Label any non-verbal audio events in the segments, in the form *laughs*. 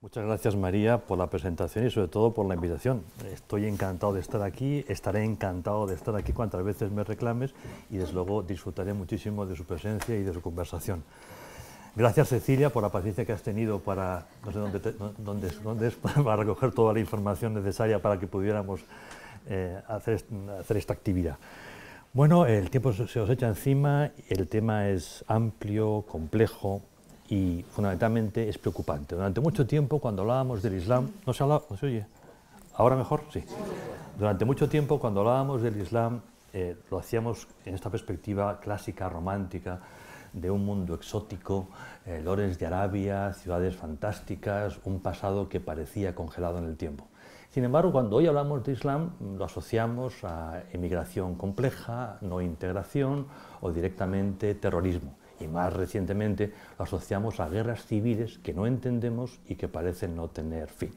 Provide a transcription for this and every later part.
Muchas gracias María por la presentación y sobre todo por la invitación. Estoy encantado de estar aquí, estaré encantado de estar aquí cuantas veces me reclames y desde luego disfrutaré muchísimo de su presencia y de su conversación. Gracias Cecilia por la paciencia que has tenido para, no sé dónde, dónde, *laughs* para recoger toda la información necesaria para que pudiéramos eh, hacer, hacer esta actividad. Bueno, el tiempo se os echa encima, el tema es amplio, complejo, y fundamentalmente es preocupante. Durante mucho tiempo, cuando hablábamos del Islam, ¿no se, hablaba, oye? ¿Ahora mejor? Sí. Durante mucho tiempo, cuando hablábamos del Islam, eh, lo hacíamos en esta perspectiva clásica, romántica, de un mundo exótico, eh, lores de Arabia, ciudades fantásticas, un pasado que parecía congelado en el tiempo. Sin embargo, cuando hoy hablamos de Islam, lo asociamos a emigración compleja, no integración o directamente terrorismo y más recientemente lo asociamos a guerras civiles que no entendemos y que parecen no tener fin.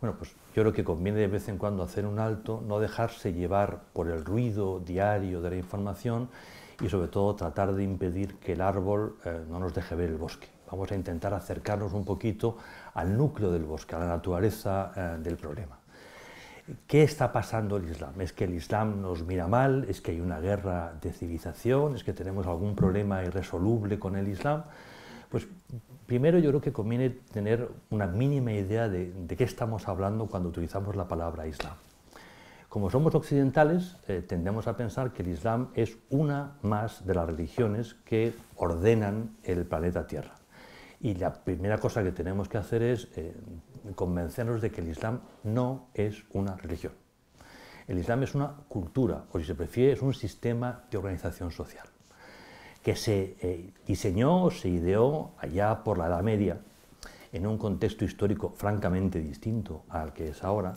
Bueno, pues yo creo que conviene de vez en cuando hacer un alto, no dejarse llevar por el ruido diario de la información y sobre todo tratar de impedir que el árbol eh, no nos deje ver el bosque. Vamos a intentar acercarnos un poquito al núcleo del bosque, a la naturaleza eh, del problema. ¿Qué está pasando el Islam? ¿Es que el Islam nos mira mal? ¿Es que hay una guerra de civilización? ¿Es que tenemos algún problema irresoluble con el Islam? Pues primero yo creo que conviene tener una mínima idea de, qué estamos hablando cuando utilizamos la palabra Islam. Como somos occidentales, eh, tendemos a pensar que el Islam es una más de las religiones que ordenan el planeta Tierra. Y la primera cosa que tenemos que hacer es eh, convencernos de que el Islam no es una religión. El Islam es una cultura, o si se prefiere, es un sistema de organización social, que se eh, diseñó, se ideó allá por la Edad Media, en un contexto histórico francamente distinto al que es ahora,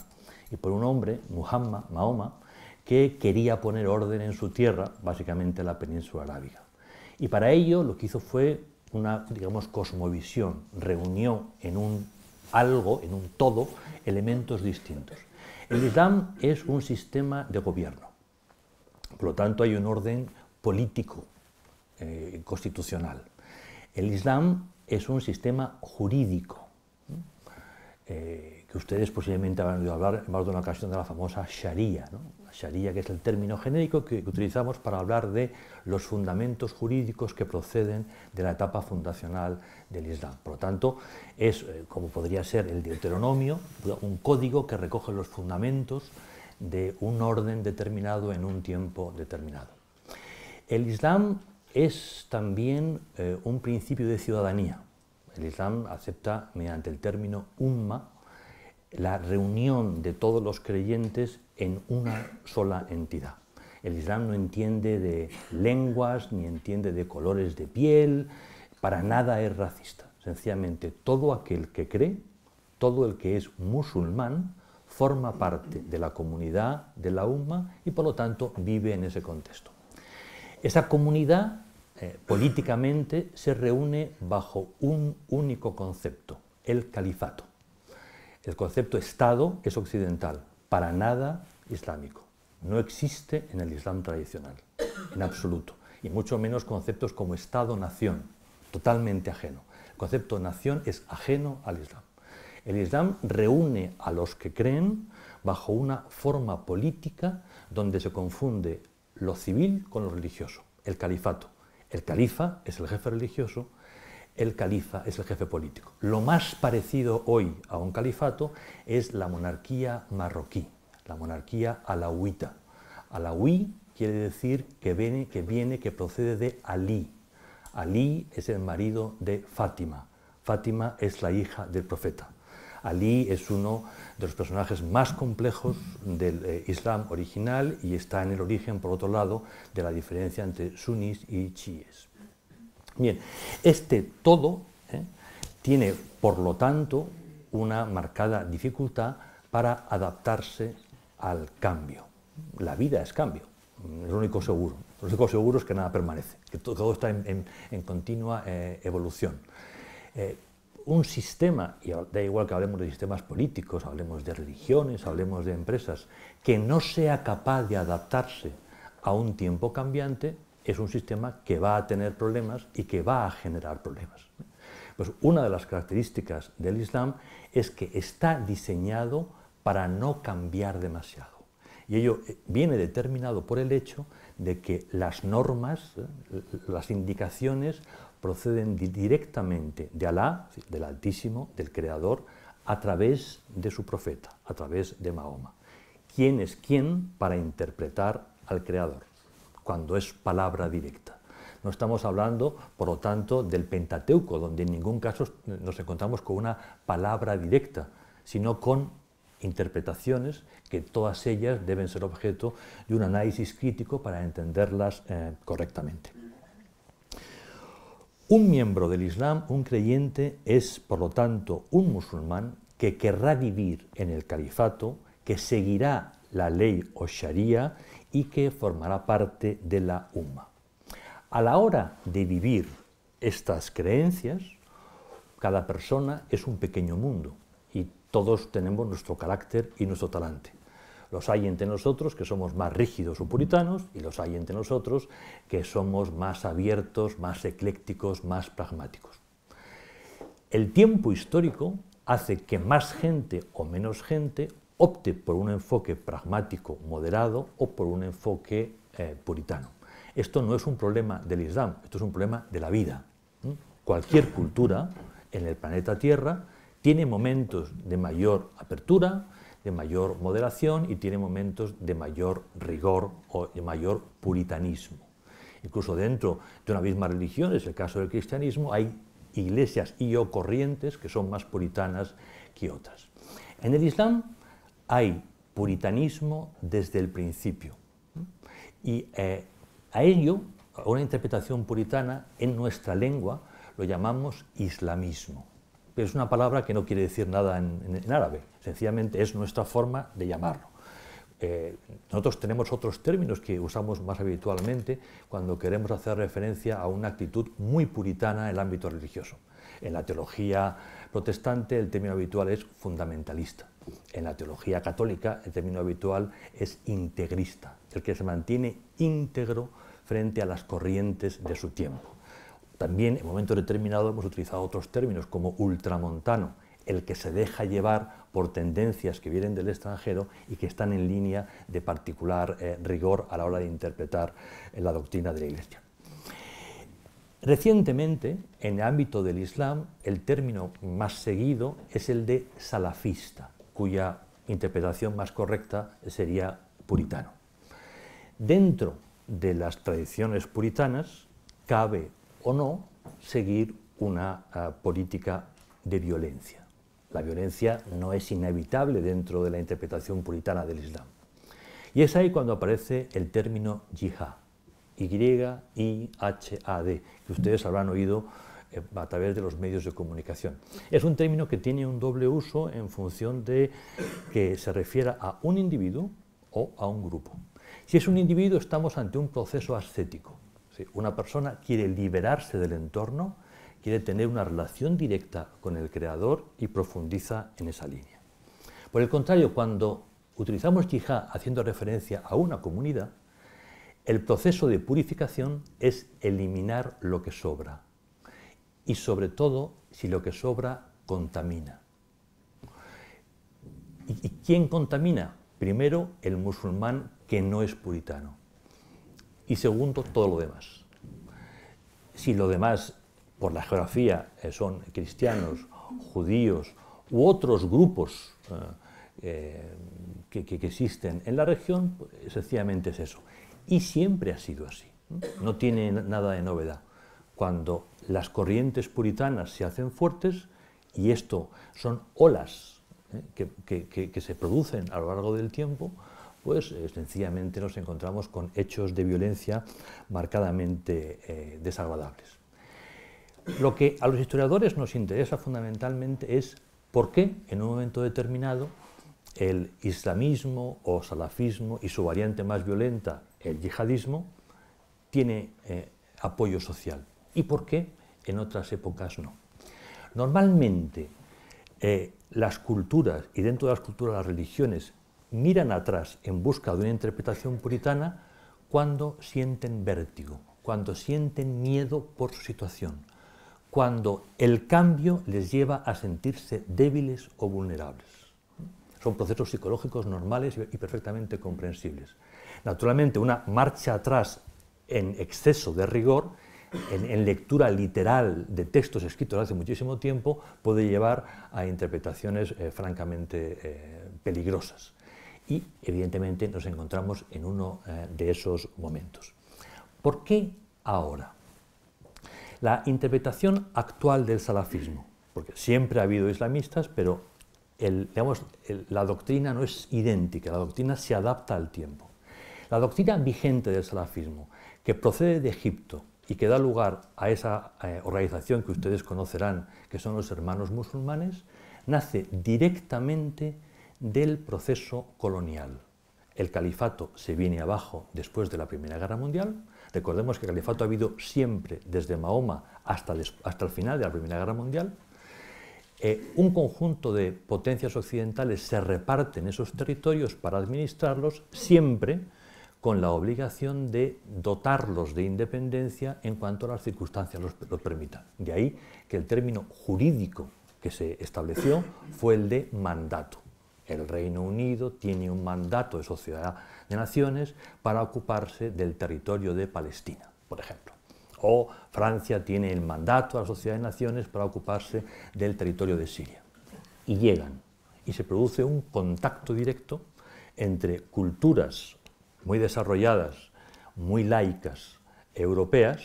y por un hombre, Muhammad, Mahoma, que quería poner orden en su tierra, básicamente la península arábiga. Y para ello lo que hizo fue una digamos, cosmovisión, reunió en un algo, en un todo, elementos distintos. El Islam es un sistema de gobierno. Por lo tanto, hay un orden político, eh, constitucional. El Islam es un sistema jurídico, eh, que ustedes posiblemente habrán oído hablar en más de una ocasión de la famosa Sharia. ¿no? Sharia, que es el término genérico que utilizamos para hablar de los fundamentos jurídicos que proceden de la etapa fundacional del Islam. Por lo tanto, es eh, como podría ser el Deuteronomio, un código que recoge los fundamentos de un orden determinado en un tiempo determinado. El Islam es también eh, un principio de ciudadanía. El Islam acepta mediante el término umma la reunión de todos los creyentes en una sola entidad. El Islam no entiende de lenguas, ni entiende de colores de piel, para nada es racista. Sencillamente, todo aquel que cree, todo el que es musulmán, forma parte de la comunidad de la UMA y por lo tanto vive en ese contexto. Esa comunidad eh, políticamente se reúne bajo un único concepto, el califato. El concepto Estado es occidental, para nada islámico. No existe en el Islam tradicional, en absoluto. Y mucho menos conceptos como Estado-nación, totalmente ajeno. El concepto nación es ajeno al Islam. El Islam reúne a los que creen bajo una forma política donde se confunde lo civil con lo religioso, el califato. El califa es el jefe religioso el califa es el jefe político. Lo más parecido hoy a un califato es la monarquía marroquí, la monarquía alawita. Alawi quiere decir que viene, que viene, que procede de Ali. Ali es el marido de Fátima. Fátima es la hija del profeta. Ali es uno de los personajes más complejos del eh, Islam original y está en el origen, por otro lado, de la diferencia entre sunnis y chiíes. Bien, este todo ¿eh? tiene, por lo tanto, una marcada dificultad para adaptarse al cambio. La vida es cambio, es lo único seguro. Lo único seguro es que nada permanece, que todo está en, continua eh, evolución. Eh, un sistema, y da igual que hablemos de sistemas políticos, hablemos de religiones, hablemos de empresas, que no sea capaz de adaptarse a un tiempo cambiante, es un sistema que va a tener problemas y que va a generar problemas. Pues una de las características del Islam es que está diseñado para no cambiar demasiado. Y ello eh, viene determinado por el hecho de que las normas, eh, las indicaciones, proceden directamente de Alá, del Altísimo, del Creador, a través de su profeta, a través de Mahoma. ¿Quién es quién para interpretar al Creador? cuando es palabra directa. No estamos hablando, por lo tanto, del Pentateuco, donde en ningún caso nos encontramos con una palabra directa, sino con interpretaciones que todas ellas deben ser objeto de un análisis crítico para entenderlas eh, correctamente. Un miembro del Islam, un creyente, es, por lo tanto, un musulmán que querrá vivir en el califato, que seguirá la ley o sharia y que formará parte de la UMA. A la hora de vivir estas creencias, cada persona es un pequeño mundo y todos tenemos nuestro carácter y nuestro talante. Los hay entre nosotros que somos más rígidos o puritanos y los hay entre nosotros que somos más abiertos, más eclécticos, más pragmáticos. El tiempo histórico hace que más gente o menos gente opte por un enfoque pragmático moderado o por un enfoque eh, puritano. Esto no es un problema del Islam, esto es un problema de la vida. Cualquier cultura en el planeta Tierra tiene momentos de mayor apertura, de mayor moderación y tiene momentos de mayor rigor o de mayor puritanismo. Incluso dentro de una misma religión, es el caso del cristianismo, hay iglesias y o corrientes que son más puritanas que otras. En el Islam hay puritanismo desde el principio. Y eh, a ello, a una interpretación puritana, en nuestra lengua lo llamamos islamismo. Pero es una palabra que no quiere decir nada en, árabe, sencillamente es nuestra forma de llamarlo. Eh, nosotros tenemos otros términos que usamos más habitualmente cuando queremos hacer referencia a una actitud muy puritana en el ámbito religioso. En la teología protestante el término habitual es fundamentalista. En la teología católica el término habitual es integrista, el que se mantiene íntegro frente a las corrientes de su tiempo. También en momentos determinados hemos utilizado otros términos como ultramontano, el que se deja llevar por tendencias que vienen del extranjero y que están en línea de particular eh, rigor a la hora de interpretar eh, la doctrina de la Iglesia. Recientemente, en el ámbito del Islam, el término más seguido es el de salafista, cuya interpretación más correcta sería puritano. Dentro de las tradiciones puritanas, cabe o no seguir una ah, política de violencia. La violencia no es inevitable dentro de la interpretación puritana del Islam. Y es ahí cuando aparece el término yihad, y-I-H-A-D, que ustedes habrán oído eh, a través de los medios de comunicación. Es un término que tiene un doble uso en función de que se refiera a un individuo o a un grupo. Si es un individuo estamos ante un proceso ascético. Una persona quiere liberarse del entorno, quiere tener una relación directa con el creador y profundiza en esa línea. Por el contrario, cuando utilizamos yihad haciendo referencia a una comunidad, el proceso de purificación es eliminar lo que sobra y sobre todo si lo que sobra contamina. ¿Y quién contamina? Primero, el musulmán que no es puritano. Y segundo, todo lo demás. Si lo demás, por la geografía, eh, son cristianos, judíos u otros grupos eh, eh, que, existen en la región, pues, sencillamente es eso. Y siempre ha sido así. No tiene nada de novedad. Cuando las corrientes puritanas se hacen fuertes, y esto son olas ¿eh? que, se producen a lo largo del tiempo, pues eh, sencillamente nos encontramos con hechos de violencia marcadamente eh, desagradables. Lo que a los historiadores nos interesa fundamentalmente es por qué en un momento determinado el islamismo o salafismo y su variante más violenta, el yihadismo tiene eh, apoyo social y por qué en otras épocas no. Normalmente eh, las culturas y dentro de las culturas las religiones miran atrás en busca de una interpretación puritana cuando sienten vértigo, cuando sienten miedo por su situación, cuando el cambio les lleva a sentirse débiles o vulnerables. Son procesos psicológicos normales y perfectamente comprensibles. Naturalmente, una marcha atrás en exceso de rigor, en, lectura literal de textos escritos hace muchísimo tiempo, puede llevar a interpretaciones eh, francamente eh, peligrosas. Y evidentemente nos encontramos en uno eh, de esos momentos. ¿Por qué ahora? La interpretación actual del salafismo, porque siempre ha habido islamistas, pero la doctrina no es idéntica, la doctrina se adapta al tiempo. La doctrina vigente del salafismo, que procede de Egipto y que da lugar a esa eh, organización que ustedes conocerán, que son los hermanos musulmanes, nace directamente del proceso colonial. El califato se viene abajo después de la Primera Guerra Mundial. Recordemos que el califato ha habido siempre, desde Mahoma hasta, el final de la Primera Guerra Mundial. Eh, un conjunto de potencias occidentales se reparten esos territorios para administrarlos siempre con la obligación de dotarlos de independencia en cuanto a las circunstancias los, permitan. De ahí que el término jurídico que se estableció fue el de mandato. El Reino Unido tiene un mandato de Sociedad de Naciones para ocuparse del territorio de Palestina, por ejemplo. O Francia tiene el mandato a la Sociedad de Naciones para ocuparse del territorio de Siria. Y llegan. Y se produce un contacto directo entre culturas muy desarrolladas, muy laicas, europeas,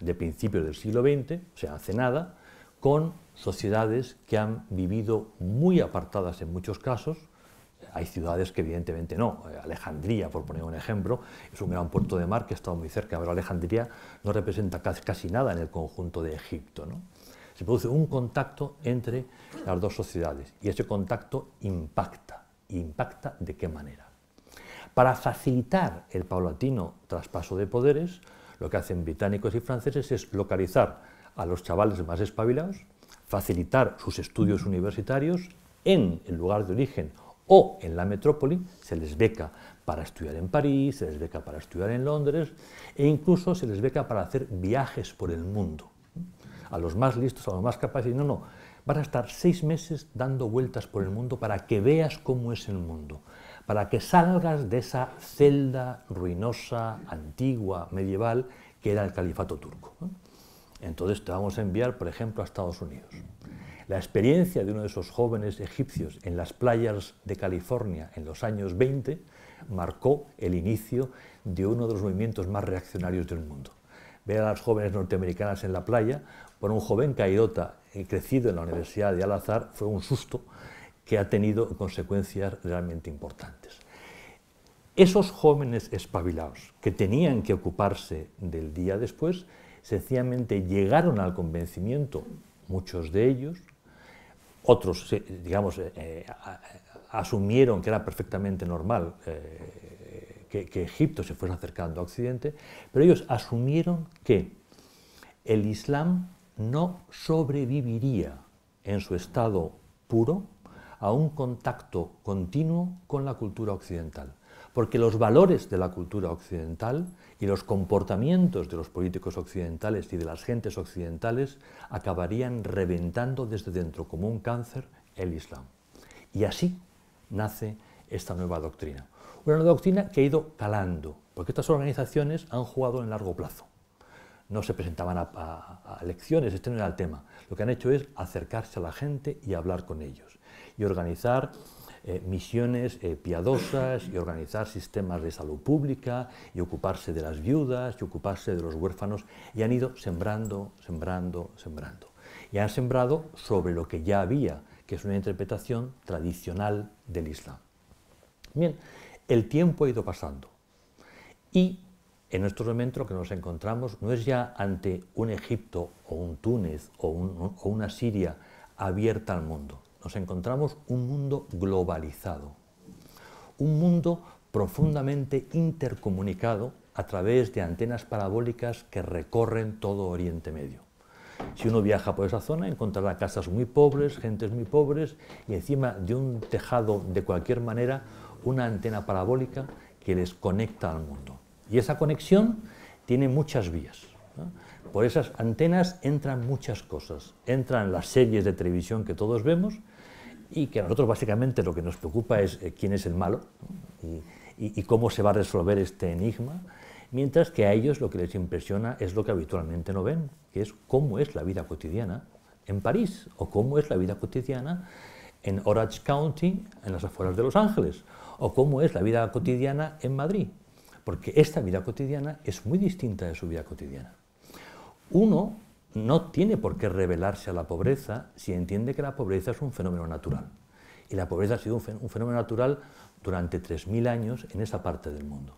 de principios del siglo XX, o sea, hace nada, con sociedades que han vivido muy apartadas en muchos casos. Hay ciudades que evidentemente no. Alejandría, por poner un ejemplo, es un gran puerto de mar que ha estado muy cerca, pero Alejandría no representa casi nada en el conjunto de Egipto. Se produce un contacto entre las dos sociedades y ese contacto impacta. ¿Impacta de qué manera? Para facilitar el paulatino traspaso de poderes, lo que hacen británicos y franceses es localizar a los chavales más espabilados, facilitar sus estudios universitarios en el lugar de origen o en la metrópoli, se les beca para estudiar en París, se les beca para estudiar en Londres e incluso se les beca para hacer viajes por el mundo. A los más listos, a los más capaces, no, no, van a estar seis meses dando vueltas por el mundo para que veas cómo es el mundo para que salgas de esa celda ruinosa, antigua, medieval, que era el califato turco. Entonces te vamos a enviar, por ejemplo, a Estados Unidos. La experiencia de uno de esos jóvenes egipcios en las playas de California en los años 20 marcó el inicio de uno de los movimientos más reaccionarios del mundo. Ver a las jóvenes norteamericanas en la playa por un joven caidota eh, crecido en la Universidad de Al-Azhar fue un susto que ha tenido consecuencias realmente importantes. Esos jóvenes espabilados que tenían que ocuparse del día después, sencillamente llegaron al convencimiento, muchos de ellos, otros, eh, digamos, eh, eh, asumieron que era perfectamente normal que, que Egipto se fuera acercando a Occidente, pero ellos asumieron que el Islam no sobreviviría en su estado puro a un contacto continuo con la cultura occidental, porque los valores de la cultura occidental y los comportamientos de los políticos occidentales y de las gentes occidentales acabarían reventando desde dentro como un cáncer el Islam. Y así nace esta nueva doctrina. Una nueva doctrina que ha ido calando, porque estas organizaciones han jugado en largo plazo. No se presentaban a, elecciones, este no era el tema. Lo que han hecho es acercarse a la gente y hablar con ellos y organizar eh, misiones eh, piadosas y organizar sistemas de salud pública y ocuparse de las viudas y ocuparse de los huérfanos y han ido sembrando, sembrando, sembrando. Y han sembrado sobre lo que ya había, que es una interpretación tradicional del Islam. Bien, el tiempo ha ido pasando y en nuestro momento que nos encontramos no es ya ante un Egipto o un Túnez o una Siria abierta al mundo, nos encontramos un mundo globalizado, un mundo profundamente intercomunicado a través de antenas parabólicas que recorren todo Oriente Medio. Si uno viaja por esa zona encontrará casas muy pobres, gentes muy pobres y encima de un tejado de cualquier manera una antena parabólica que les conecta al mundo. Y esa conexión tiene muchas vías. Por esas antenas entran muchas cosas. Entran las series de televisión que todos vemos, y que a nosotros básicamente lo que nos preocupa es eh, quién es el malo y, y, cómo se va a resolver este enigma, mientras que a ellos lo que les impresiona es lo que habitualmente no ven, que es cómo es la vida cotidiana en París o cómo es la vida cotidiana en Orange County, en las afueras de Los Ángeles, o cómo es la vida cotidiana en Madrid, porque esta vida cotidiana es muy distinta de su vida cotidiana. Uno no tiene por qué revelarse a la pobreza si entiende que la pobreza es un fenómeno natural. Y la pobreza ha sido un fenómeno natural durante 3.000 años en esa parte del mundo.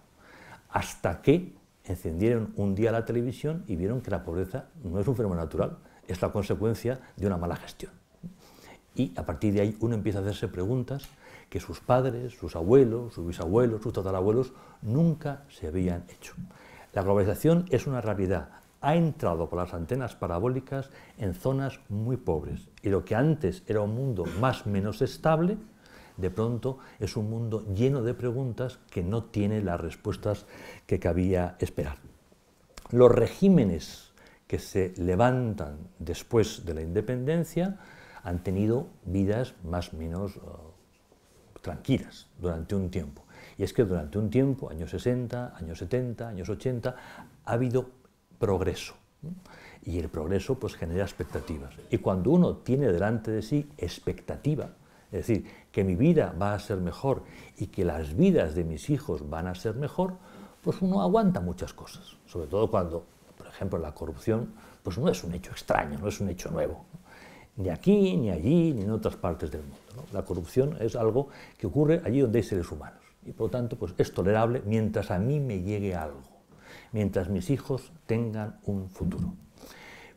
Hasta que encendieron un día la televisión y vieron que la pobreza no es un fenómeno natural, es la consecuencia de una mala gestión. Y a partir de ahí uno empieza a hacerse preguntas que sus padres, sus abuelos, sus bisabuelos, sus tatarabuelos nunca se habían hecho. La globalización es una realidad ha entrado por las antenas parabólicas en zonas muy pobres. Y lo que antes era un mundo más o menos estable, de pronto es un mundo lleno de preguntas que no tiene las respuestas que cabía esperar. Los regímenes que se levantan después de la independencia han tenido vidas más o menos oh, tranquilas durante un tiempo. Y es que durante un tiempo, años 60, años 70, años 80, ha habido progreso. Y el progreso pues genera expectativas. Y cuando uno tiene delante de sí expectativa, es decir, que mi vida va a ser mejor y que las vidas de mis hijos van a ser mejor, pues uno aguanta muchas cosas. Sobre todo cuando, por ejemplo, la corrupción, pues no es un hecho extraño, no es un hecho nuevo. Ni aquí, ni allí, ni en otras partes del mundo. La corrupción es algo que ocurre allí donde hay seres humanos. Y por lo tanto, pues es tolerable mientras a mí me llegue algo mientras mis hijos tengan un futuro.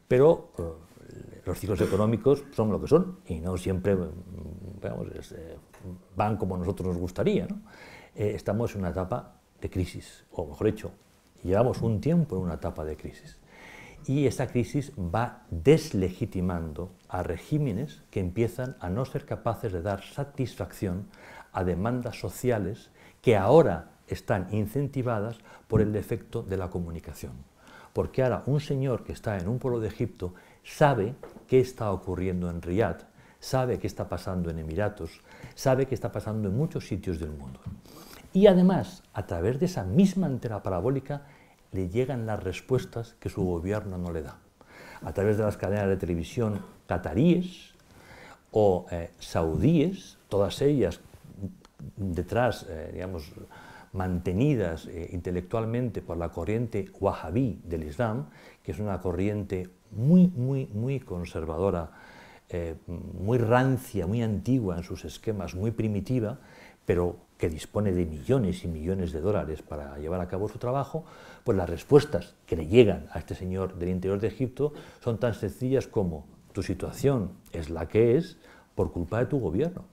Pero eh, los ciclos económicos son lo que son y no siempre mm, eh, van como nosotros nos gustaría. Eh, estamos en una etapa de crisis, o mejor dicho, llevamos un tiempo en una etapa de crisis. Y esa crisis va deslegitimando a regímenes que empiezan a no ser capaces de dar satisfacción a demandas sociales que ahora están incentivadas por el defecto de la comunicación. Porque ahora un señor que está en un pueblo de Egipto sabe qué está ocurriendo en Riyadh, sabe qué está pasando en Emiratos, sabe qué está pasando en muchos sitios del mundo. Y además, a través de esa misma antena parabólica, le llegan las respuestas que su gobierno no le da. A través de las cadenas de televisión cataríes o eh, saudíes, todas ellas detrás, eh, digamos, mantenidas eh, intelectualmente por la corriente wahhabí del Islam, que es una corriente muy, muy, muy conservadora, eh, muy rancia, muy antigua en sus esquemas, muy primitiva, pero que dispone de millones y millones de dólares para llevar a cabo su trabajo, pues las respuestas que le llegan a este señor del interior de Egipto son tan sencillas como tu situación es la que es por culpa de tu gobierno.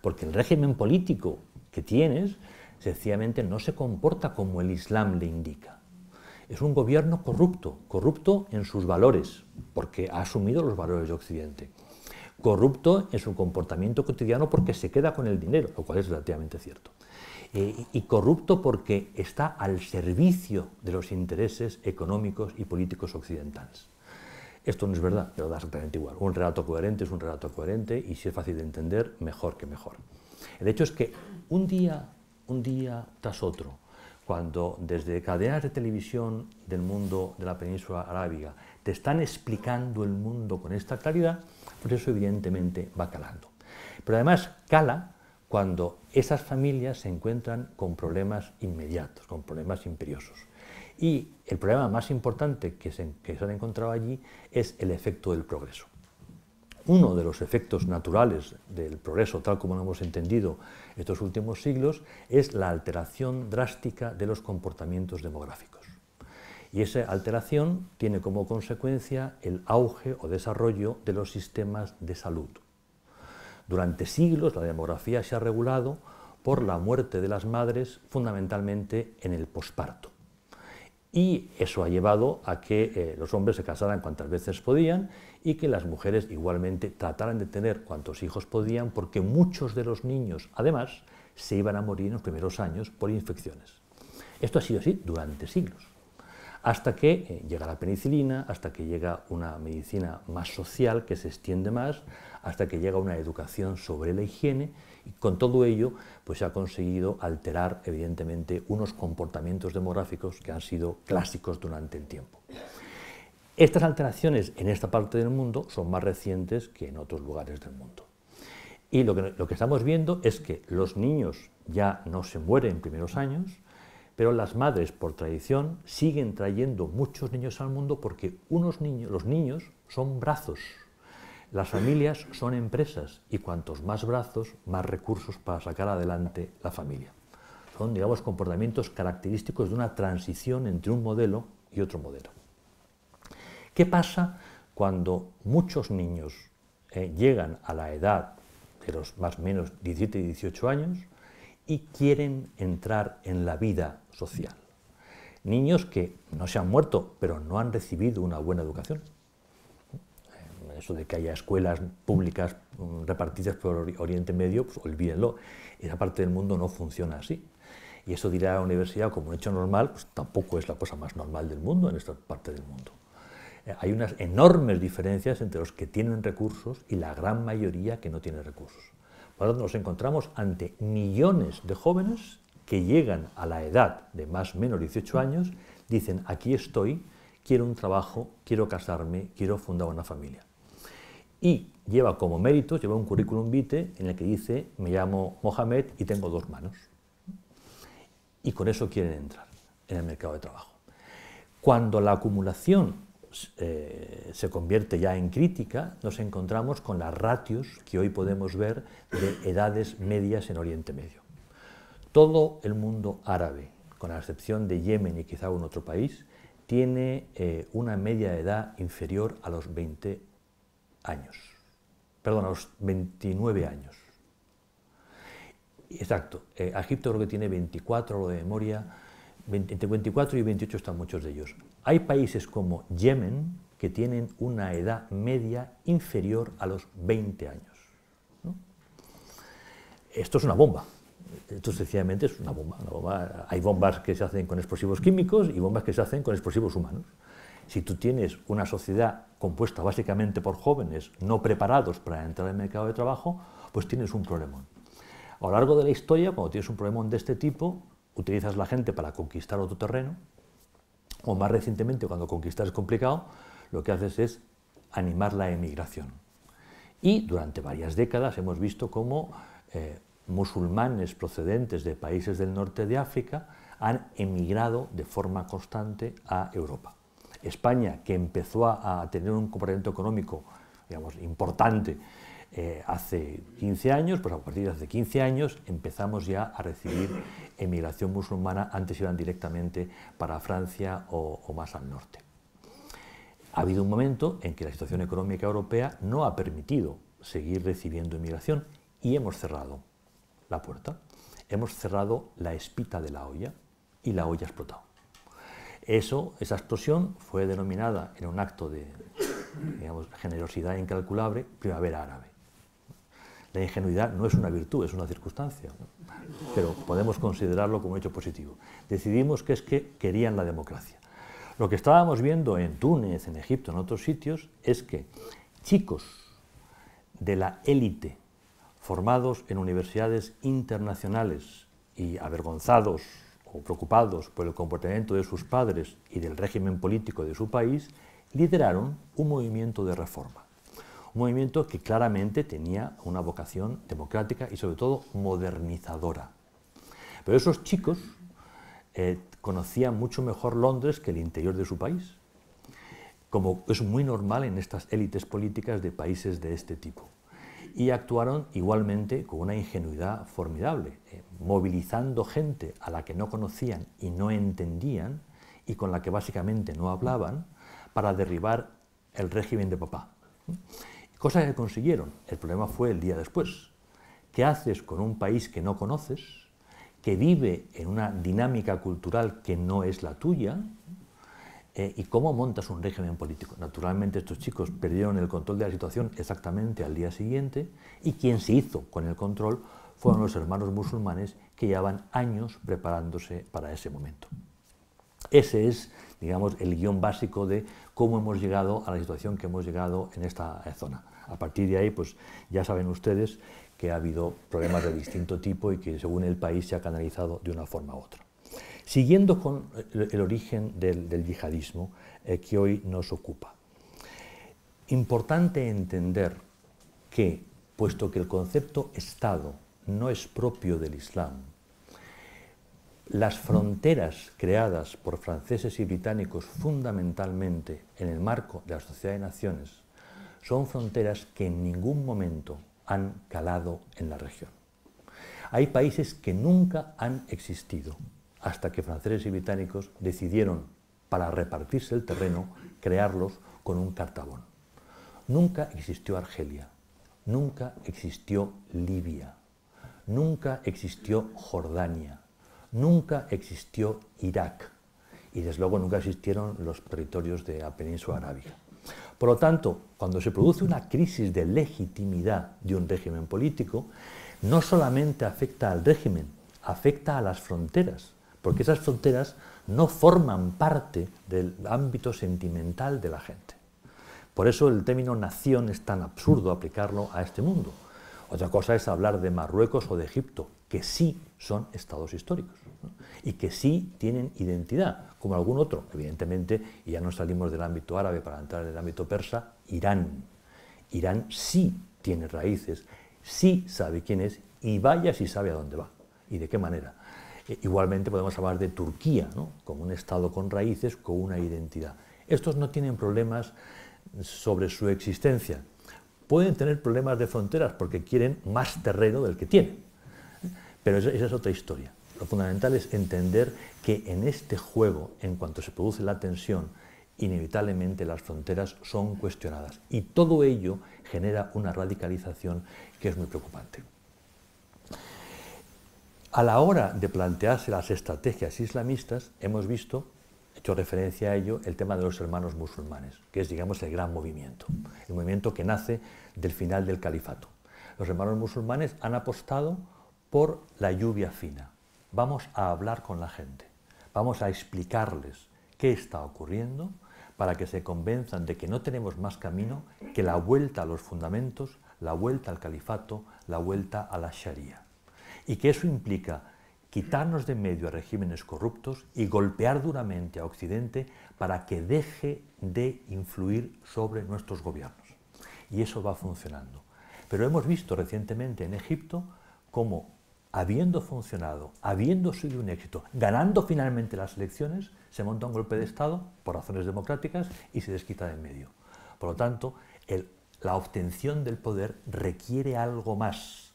Porque el régimen político que tienes sencillamente no se comporta como el Islam le indica. Es un gobierno corrupto, corrupto en sus valores, porque ha asumido los valores de Occidente, corrupto en su comportamiento cotidiano porque se queda con el dinero, lo cual es relativamente cierto, eh, y corrupto porque está al servicio de los intereses económicos y políticos occidentales. Esto no es verdad, pero da exactamente igual. Un relato coherente es un relato coherente y si es fácil de entender, mejor que mejor. El hecho es que un día un día tras otro, cuando desde cadenas de televisión del mundo de la península arábiga te están explicando el mundo con esta claridad, por eso evidentemente va calando. Pero además cala cuando esas familias se encuentran con problemas inmediatos, con problemas imperiosos. Y el problema más importante que se, que se han encontrado allí es el efecto del progreso. Uno de los efectos naturales del progreso, tal como lo hemos entendido estos últimos siglos es la alteración drástica de los comportamientos demográficos. Y esa alteración tiene como consecuencia el auge o desarrollo de los sistemas de salud. Durante siglos la demografía se ha regulado por la muerte de las madres fundamentalmente en el posparto. Y eso ha llevado a que eh, los hombres se casaran cuantas veces podían y que las mujeres igualmente trataran de tener cuantos hijos podían, porque muchos de los niños, además, se iban a morir en los primeros años por infecciones. Esto ha sido así durante siglos, hasta que eh, llega la penicilina, hasta que llega una medicina más social que se extiende más, hasta que llega una educación sobre la higiene con todo ello, pues se ha conseguido alterar, evidentemente, unos comportamientos demográficos que han sido clásicos durante el tiempo. Estas alteraciones en esta parte del mundo son más recientes que en otros lugares del mundo. Y lo que, lo que estamos viendo es que los niños ya no se mueren en primeros años, pero las madres, por tradición, siguen trayendo muchos niños al mundo porque unos niños, los niños son brazos las familias son empresas y cuantos más brazos, más recursos para sacar adelante la familia. Son, digamos, comportamientos característicos de una transición entre un modelo y otro modelo. ¿Qué pasa cuando muchos niños eh, llegan a la edad de los más o menos 17 y 18 años y quieren entrar en la vida social? Niños que no se han muerto, pero no han recibido una buena educación eso de que haya escuelas públicas mm, repartidas por Oriente Medio, pues olvídenlo. Esa parte del mundo no funciona así. Y eso dirá la universidad como un hecho normal, pues tampoco es la cosa más normal del mundo en esta parte del mundo. Eh, hay unas enormes diferencias entre los que tienen recursos y la gran mayoría que no tiene recursos. Por lo tanto, nos encontramos ante millones de jóvenes que llegan a la edad de más o menos 18 años, dicen, aquí estoy, quiero un trabajo, quiero casarme, quiero fundar una familia y lleva como mérito, lleva un currículum vitae en el que dice, me llamo Mohamed y tengo dos manos. Y con eso quieren entrar en el mercado de trabajo. Cuando la acumulación eh, se convierte ya en crítica, nos encontramos con las ratios que hoy podemos ver de edades medias en Oriente Medio. Todo el mundo árabe, con la excepción de Yemen y quizá un otro país, tiene eh, una media edad inferior a los 20 años. Perdón, a los 29 años. Exacto. Eh, Egipto creo que tiene 24, lo de memoria. entre 24 y 28 están muchos de ellos. Hay países como Yemen que tienen una edad media inferior a los 20 años. Esto es una bomba. Esto sencillamente es una bomba. Hay bombas que se hacen con explosivos químicos y bombas que se hacen con explosivos humanos. Si tú tienes una sociedad compuesta básicamente por jóvenes no preparados para entrar el mercado de trabajo, pues tienes un problemón. A lo largo de la historia, cuando tienes un problemón de este tipo, utilizas la gente para conquistar otro terreno, o más recientemente, cuando conquistar es complicado, lo que haces es animar la emigración. Y durante varias décadas hemos visto cómo eh, musulmanes procedentes de países del norte de África han emigrado de forma constante a Europa. España, que empezó a, tener un comportamiento económico importante eh, hace 15 años, pues a partir de hace 15 años empezamos ya a recibir emigración musulmana, antes iban directamente para Francia o, más al norte. Ha habido un momento en que la situación económica europea no ha permitido seguir recibiendo inmigración y hemos cerrado la puerta, hemos cerrado la espita de la olla y la olla ha explotado. Eso, esa extorsión fue denominada, en un acto de generosidad incalculable, primavera árabe. La ingenuidad no es una virtud, es una circunstancia, pero podemos considerarlo como un hecho positivo. Decidimos que es que querían la democracia. Lo que estábamos viendo en Túnez, en Egipto, en otros sitios, es que chicos de la élite, formados en universidades internacionales y avergonzados preocupados por el comportamiento de sus padres y del régimen político de su país, lideraron un movimiento de reforma. Un movimiento que claramente tenía una vocación democrática y sobre todo modernizadora. Pero esos chicos eh, conocían mucho mejor Londres que el interior de su país, como es muy normal en estas élites políticas de países de este tipo y actuaron igualmente con una ingenuidad formidable, eh, movilizando gente a la que no conocían y no entendían y con la que básicamente no hablaban para derribar el régimen de papá. Cosa que consiguieron. El problema fue el día después. ¿Qué haces con un país que no conoces, que vive en una dinámica cultural que no es la tuya, eh, ¿Y cómo montas un régimen político? Naturalmente estos chicos perdieron el control de la situación exactamente al día siguiente y quien se hizo con el control fueron los hermanos musulmanes que llevaban años preparándose para ese momento. Ese es, digamos, el guión básico de cómo hemos llegado a la situación que hemos llegado en esta eh, zona. A partir de ahí, pues ya saben ustedes que ha habido problemas de distinto tipo y que según el país se ha canalizado de una forma u otra siguiendo con eh, el, origen del, yihadismo eh, que hoy nos ocupa. Importante entender que, puesto que el concepto Estado no es propio del Islam, las fronteras creadas por franceses y británicos fundamentalmente en el marco de la Sociedad de Naciones son fronteras que en ningún momento han calado en la región. Hay países que nunca han existido hasta que franceses y británicos decidieron, para repartirse el terreno, crearlos con un cartabón. Nunca existió Argelia, nunca existió Libia, nunca existió Jordania, nunca existió Irak y desde luego nunca existieron los territorios de la península arábiga. Por lo tanto, cuando se produce una crisis de legitimidad de un régimen político, no solamente afecta al régimen, afecta a las fronteras porque esas fronteras no forman parte del ámbito sentimental de la gente. Por eso el término nación es tan absurdo aplicarlo a este mundo. Otra cosa es hablar de Marruecos o de Egipto, que sí son estados históricos y que sí tienen identidad, como algún otro, evidentemente, y ya no salimos del ámbito árabe para entrar en el ámbito persa, Irán. Irán sí tiene raíces, sí sabe quién es y vaya si sabe a dónde va y de qué manera. Eh, igualmente podemos hablar de Turquía, como un Estado con raíces, con una identidad. Estos no tienen problemas sobre su existencia. Pueden tener problemas de fronteras porque quieren más terreno del que tienen. Pero esa es otra historia. Lo fundamental es entender que en este juego, en cuanto se produce la tensión, inevitablemente las fronteras son cuestionadas. Y todo ello genera una radicalización que es muy preocupante. A la hora de plantearse las estrategias islamistas, hemos visto, hecho referencia a ello, el tema de los hermanos musulmanes, que es, digamos, el gran movimiento, el movimiento que nace del final del califato. Los hermanos musulmanes han apostado por la lluvia fina. Vamos a hablar con la gente, vamos a explicarles qué está ocurriendo para que se convenzan de que no tenemos más camino que la vuelta a los fundamentos, la vuelta al califato, la vuelta a la sharia y que eso implica quitarnos de en medio a regímenes corruptos y golpear duramente a Occidente para que deje de influir sobre nuestros gobiernos. Y eso va funcionando. Pero hemos visto recientemente en Egipto cómo, habiendo funcionado, habiendo sido un éxito, ganando finalmente las elecciones, se monta un golpe de Estado por razones democráticas y se desquita de en medio. Por lo tanto, la obtención del poder requiere algo más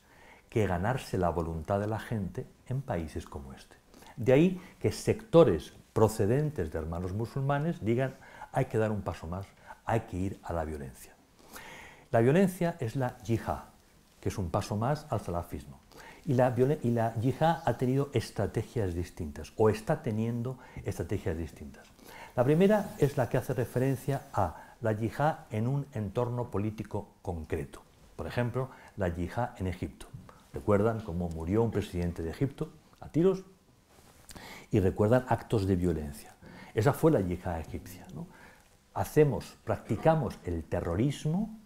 que ganarse la voluntad de la gente en países como este. De ahí que sectores procedentes de hermanos musulmanes digan hay que dar un paso más, hay que ir a la violencia. La violencia es la yihad, que es un paso más al salafismo. Y la, y la yihad ha tenido estrategias distintas, o está teniendo estrategias distintas. La primera es la que hace referencia a la yihad en un entorno político concreto. Por ejemplo, la yihad en Egipto. Recuerdan cómo murió un presidente de Egipto a tiros y recuerdan actos de violencia. Esa fue la yihad egipcia. Hacemos, practicamos el terrorismo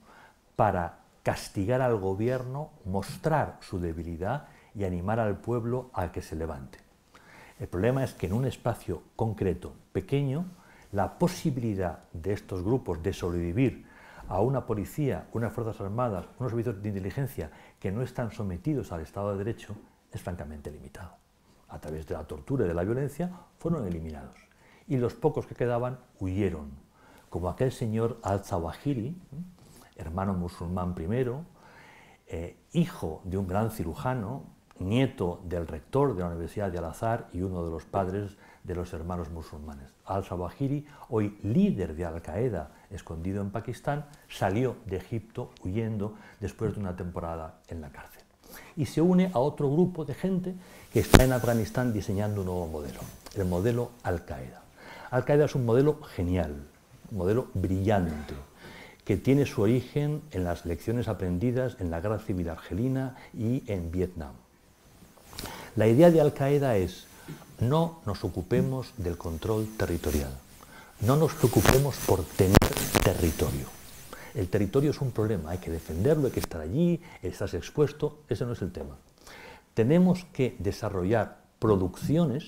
para castigar al gobierno, mostrar su debilidad y animar al pueblo a que se levante. El problema es que en un espacio concreto, pequeño, la posibilidad de estos grupos de sobrevivir a una policía, unas Fuerzas Armadas, unos servicios de inteligencia que no están sometidos al Estado de Derecho es francamente limitado. A través de la tortura y de la violencia fueron eliminados. Y los pocos que quedaban huyeron, como aquel señor al-Zawahiri, hermano musulmán primero, eh, hijo de un gran cirujano, nieto del rector de la Universidad de Al-Azhar y uno de los padres de los hermanos musulmanes. Al-Sawahiri, hoy líder de Al-Qaeda escondido en Pakistán, salió de Egipto huyendo después de una temporada en la cárcel. Y se une a otro grupo de gente que está en Afganistán diseñando un nuevo modelo, el modelo Al-Qaeda. Al-Qaeda es un modelo genial, un modelo brillante, que tiene su origen en las lecciones aprendidas en la guerra civil argelina y en Vietnam. La idea de Al-Qaeda es no nos ocupemos del control territorial, no nos preocupemos por tener territorio. El territorio es un problema, hay que defenderlo, hay que estar allí, estás expuesto, ese no es el tema. Tenemos que desarrollar producciones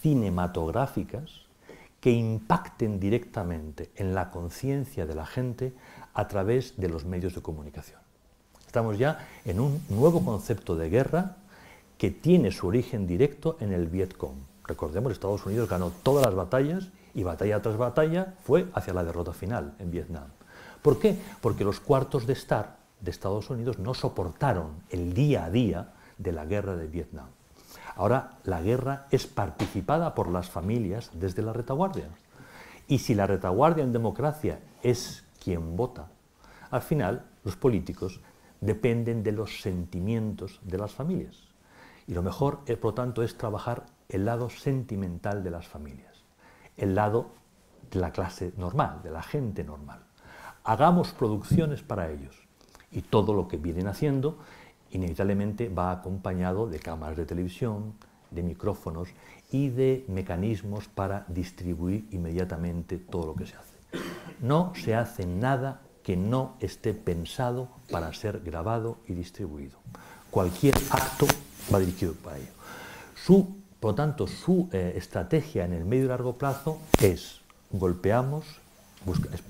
cinematográficas que impacten directamente en la conciencia de la gente a través de los medios de comunicación. Estamos ya en un nuevo concepto de guerra que tiene su origen directo en el Vietcong. Recordemos, Estados Unidos ganó todas las batallas y batalla tras batalla fue hacia la derrota final en Vietnam. ¿Por qué? Porque los cuartos de estar de Estados Unidos no soportaron el día a día de la guerra de Vietnam. Ahora la guerra es participada por las familias desde la retaguardia. Y si la retaguardia en democracia es quien vota, al final los políticos dependen de los sentimientos de las familias. Y lo mejor, eh, por lo tanto, es trabajar el lado sentimental de las familias, el lado de la clase normal, de la gente normal. Hagamos producciones para ellos. Y todo lo que vienen haciendo inevitablemente va acompañado de cámaras de televisión, de micrófonos y de mecanismos para distribuir inmediatamente todo lo que se hace. No se hace nada que no esté pensado para ser grabado y distribuido. Cualquier acto va dirigido para ello. Su, por lo tanto, su eh, estrategia en el medio y largo plazo es golpeamos,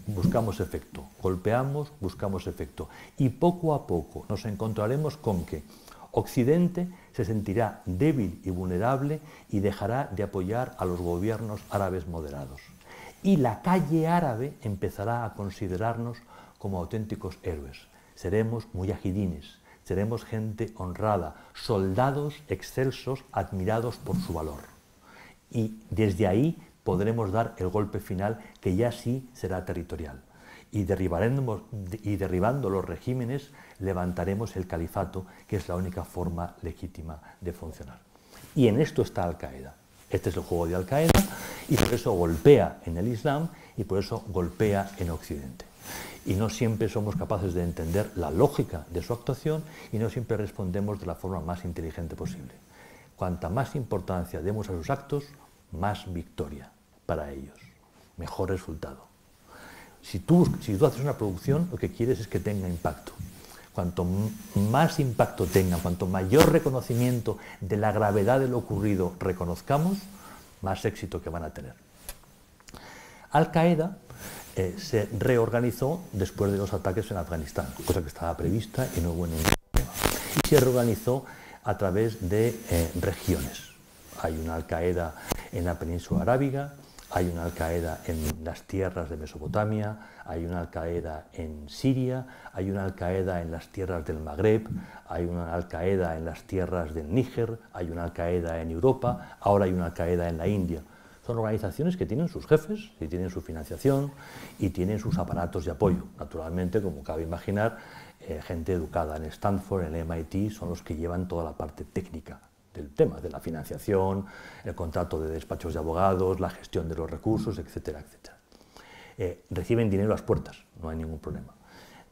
buscamos efecto, golpeamos, buscamos efecto. Y poco a poco nos encontraremos con que Occidente se sentirá débil y vulnerable y dejará de apoyar a los gobiernos árabes moderados. Y la calle árabe empezará a considerarnos como auténticos héroes. Seremos muy agidines seremos gente honrada, soldados excelsos admirados por su valor. Y desde ahí podremos dar el golpe final que ya sí será territorial. Y, derribaremos, y derribando los regímenes levantaremos el califato, que es la única forma legítima de funcionar. Y en esto está Al-Qaeda. Este es el juego de Al-Qaeda y por eso golpea en el Islam y por eso golpea en Occidente y no siempre somos capaces de entender la lógica de su actuación y no siempre respondemos de la forma más inteligente posible. Cuanta más importancia demos a sus actos, más victoria para ellos, mejor resultado. Si tú, si tú haces una producción, lo que quieres es que tenga impacto. Cuanto más impacto tenga, cuanto mayor reconocimiento de la gravedad de lo ocurrido reconozcamos, más éxito que van a tener. Al Qaeda eh, se reorganizó después de los ataques en Afganistán, cosa que estaba prevista y no hubo ningún problema. Y se reorganizó a través de eh, regiones. Hay una Al-Qaeda en la península arábiga, hay una Al-Qaeda en las tierras de Mesopotamia, hay una Al-Qaeda en Siria, hay una Al-Qaeda en las tierras del Magreb, hay una Al-Qaeda en las tierras del Níger, hay una Al-Qaeda en Europa, ahora hay una Al-Qaeda en la India son organizaciones que tienen sus jefes y tienen su financiación y tienen sus aparatos de apoyo. Naturalmente, como cabe imaginar, eh, gente educada en Stanford, en MIT, son los que llevan toda la parte técnica del tema, de la financiación, el contrato de despachos de abogados, la gestión de los recursos, etcétera, etcétera. Eh, reciben dinero a las puertas, no hay ningún problema.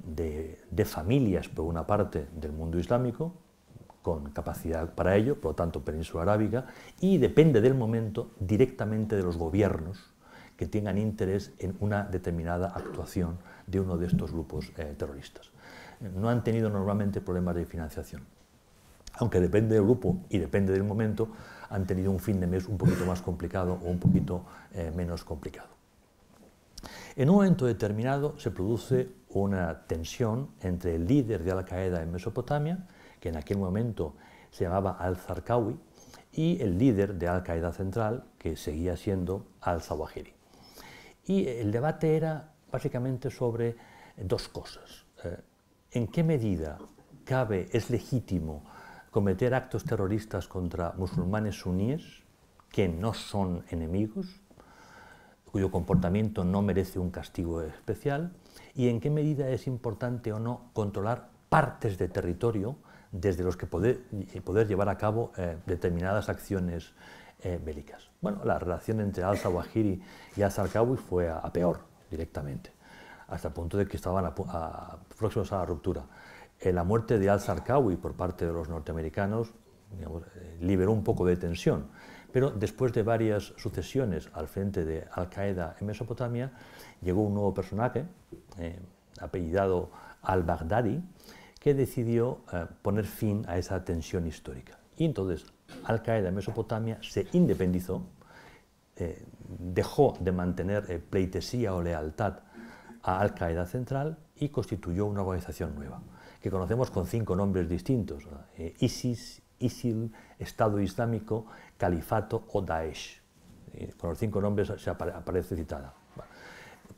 de familias, por una parte, del mundo islámico, con capacidad para ello, por lo tanto península arábiga, y depende del momento directamente de los gobiernos que tengan interés en una determinada actuación de uno de estos grupos eh, terroristas. No han tenido normalmente problemas de financiación. Aunque depende del grupo y depende del momento, han tenido un fin de mes un poquito más complicado o un poquito eh, menos complicado. En un momento determinado se produce una tensión entre el líder de Al-Qaeda en Mesopotamia, que en aquel momento se llamaba al-Zarqawi, y el líder de Al-Qaeda Central, que seguía siendo al-Zawahiri. Y el debate era básicamente sobre dos cosas. Eh, ¿En qué medida cabe, es legítimo cometer actos terroristas contra musulmanes suníes que no son enemigos, cuyo comportamiento no merece un castigo especial, y en qué medida es importante o no controlar partes de territorio desde los que poder, llevar a cabo eh, determinadas acciones eh, bélicas. Bueno, la relación entre al-Zawahiri y al sarqawi fue a, peor directamente, hasta el punto de que estaban próximos a la ruptura. Eh, la muerte de al sarqawi por parte de los norteamericanos liberó un poco de tensión, pero después de varias sucesiones al frente de Al-Qaeda en Mesopotamia, llegó un nuevo personaje, apellidado al-Baghdadi, que decidió eh, poner fin a esa tensión histórica. Y entonces Al-Qaeda en Mesopotamia se independizó, eh, dejó de mantener eh, pleitesía o lealtad a Al-Qaeda central y constituyó una organización nueva, que conocemos con cinco nombres distintos, ISIS, ISIL, Estado Islámico, Califato o Daesh. con los cinco nombres aparece citada.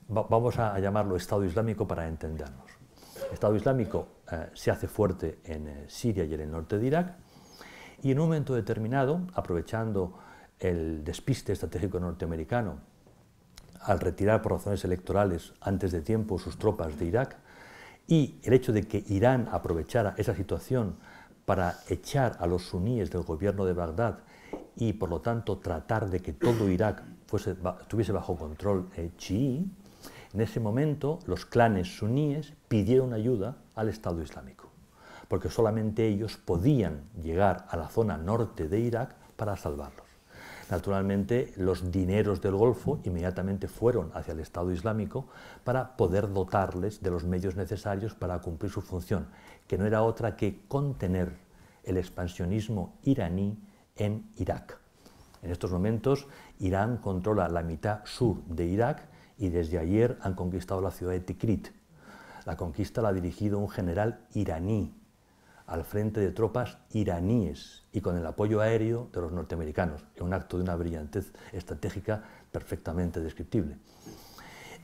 vamos a llamarlo Estado Islámico para entendernos. Estado Islámico eh, se hace fuerte en eh, Siria y en el norte de Irak, y en un momento determinado, aprovechando el despiste estratégico norteamericano, al retirar por razones electorales antes de tiempo sus tropas de Irak, y el hecho de que Irán aprovechara esa situación para echar a los suníes del gobierno de Bagdad y por lo tanto tratar de que todo Irak estuviese bajo control eh, chií, en ese momento los clanes suníes pidieron ayuda al Estado Islámico, porque solamente ellos podían llegar a la zona norte de Irak para salvarlos. Naturalmente, los dineros del Golfo inmediatamente fueron hacia el Estado Islámico para poder dotarles de los medios necesarios para cumplir su función, que no era otra que contener el expansionismo iraní en Irak. En estos momentos, Irán controla la mitad sur de Irak y desde ayer han conquistado la ciudad de Tikrit. La conquista la ha dirigido un general iraní, al frente de tropas iraníes y con el apoyo aéreo de los norteamericanos, en un acto de una brillantez estratégica perfectamente descriptible.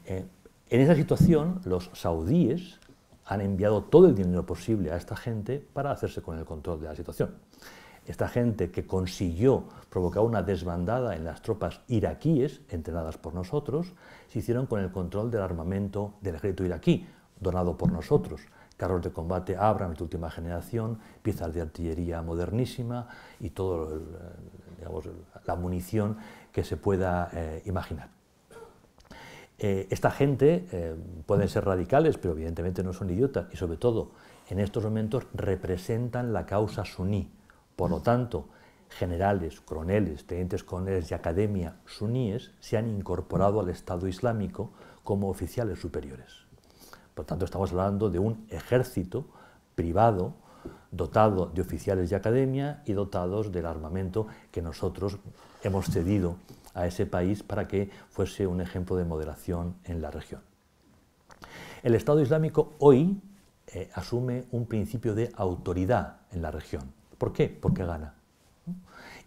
Eh, en esa situación, los saudíes han enviado todo el dinero posible a esta gente para hacerse con el control de la situación esta gente que consiguió provocar una desbandada en las tropas iraquíes, entrenadas por nosotros, se hicieron con el control del armamento del ejército iraquí, donado por nosotros carros de combate Abrams de última generación, piezas de artillería modernísima y toda eh, la munición que se pueda eh, imaginar. Eh, esta gente pueden ser radicales, pero evidentemente no son idiotas y sobre todo en estos momentos representan la causa suní. Por lo tanto, generales, coroneles, tenientes coroneles y academia suníes se han incorporado al Estado Islámico como oficiales superiores. Por tanto, estamos hablando de un ejército privado dotado de oficiales de academia y dotados del armamento que nosotros hemos cedido a ese país para que fuese un ejemplo de moderación en la región. El Estado Islámico hoy eh, asume un principio de autoridad en la región ¿Por qué? Porque gana.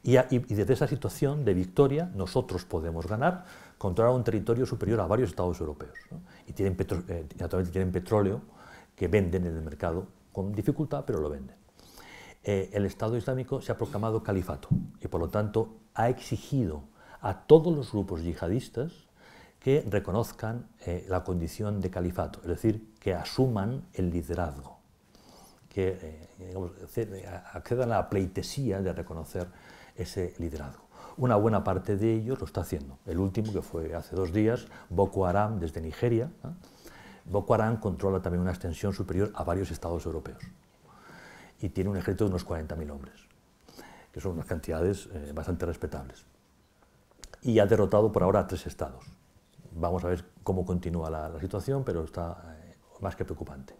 Y, desde esa situación de victoria nosotros podemos ganar, controlar un territorio superior a varios estados europeos. Y tienen, eh, tienen petróleo que venden en el mercado con dificultad, pero lo venden. Eh, el Estado Islámico se ha proclamado califato y por lo tanto ha exigido a todos los grupos yihadistas que reconozcan eh, la condición de califato, es decir, que asuman el liderazgo que eh, accedan a la pleitesía de reconocer ese liderazgo. Una buena parte de ellos lo está haciendo. El último, que fue hace dos días, Boko Haram desde Nigeria. Boko Haram controla también una extensión superior a varios estados europeos y tiene un ejército de unos 40.000 hombres, que son unas cantidades eh, bastante respetables. Y ha derrotado por ahora a tres estados. Vamos a ver cómo continúa la, situación, pero está eh, más que preocupante.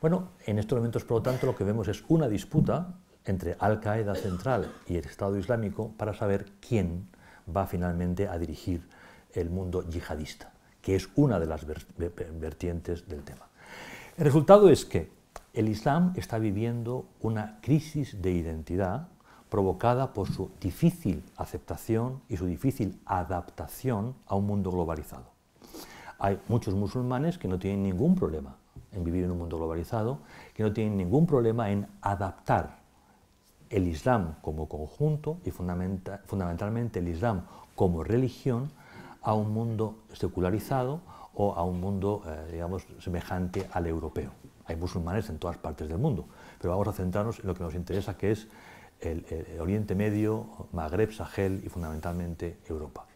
Bueno, en estos momentos, por lo tanto, lo que vemos es una disputa entre Al-Qaeda central y el Estado Islámico para saber quién va finalmente a dirigir el mundo yihadista, que es una de las vertientes del tema. El resultado es que el Islam está viviendo una crisis de identidad provocada por su difícil aceptación y su difícil adaptación a un mundo globalizado. Hay muchos musulmanes que no tienen ningún problema en vivir en un mundo globalizado, que no tienen ningún problema en adaptar el Islam como conjunto y fundamentalmente el Islam como religión a un mundo secularizado o a un mundo, eh, digamos, semejante al europeo. Hay musulmanes en todas partes del mundo, pero vamos a centrarnos en lo que nos interesa, que es el Oriente Medio, Magreb, Sahel y fundamentalmente Europa.